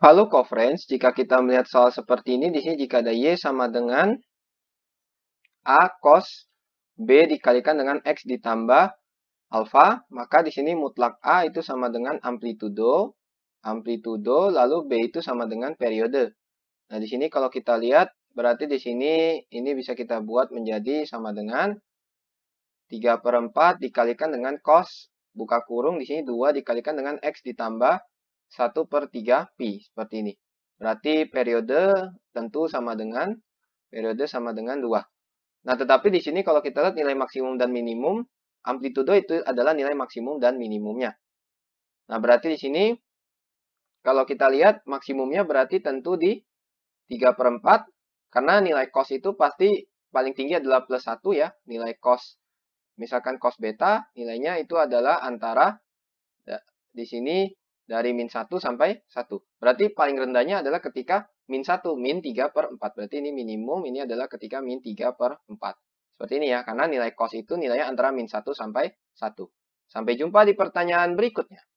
Halo friends, jika kita melihat soal seperti ini, di sini jika ada Y sama dengan A cos B dikalikan dengan X ditambah alpha, maka di sini mutlak A itu sama dengan amplitudo, amplitudo, lalu B itu sama dengan periode. Nah, di sini kalau kita lihat, berarti di sini ini bisa kita buat menjadi sama dengan 3 per 4 dikalikan dengan cos buka kurung di sini 2 dikalikan dengan X ditambah 1 per 3 pi seperti ini. Berarti periode tentu sama dengan periode sama dengan 2. Nah, tetapi di sini kalau kita lihat nilai maksimum dan minimum, amplitudo itu adalah nilai maksimum dan minimumnya. Nah, berarti di sini kalau kita lihat maksimumnya berarti tentu di 3 per 4, karena nilai cos itu pasti paling tinggi adalah plus 1 ya, nilai cos. Misalkan cos beta, nilainya itu adalah antara, ya, di sini dari min 1 sampai 1. Berarti paling rendahnya adalah ketika min 1, min 3 per 4. Berarti ini minimum, ini adalah ketika min 3 per 4. Seperti ini ya, karena nilai cos itu nilainya antara min 1 sampai 1. Sampai jumpa di pertanyaan berikutnya.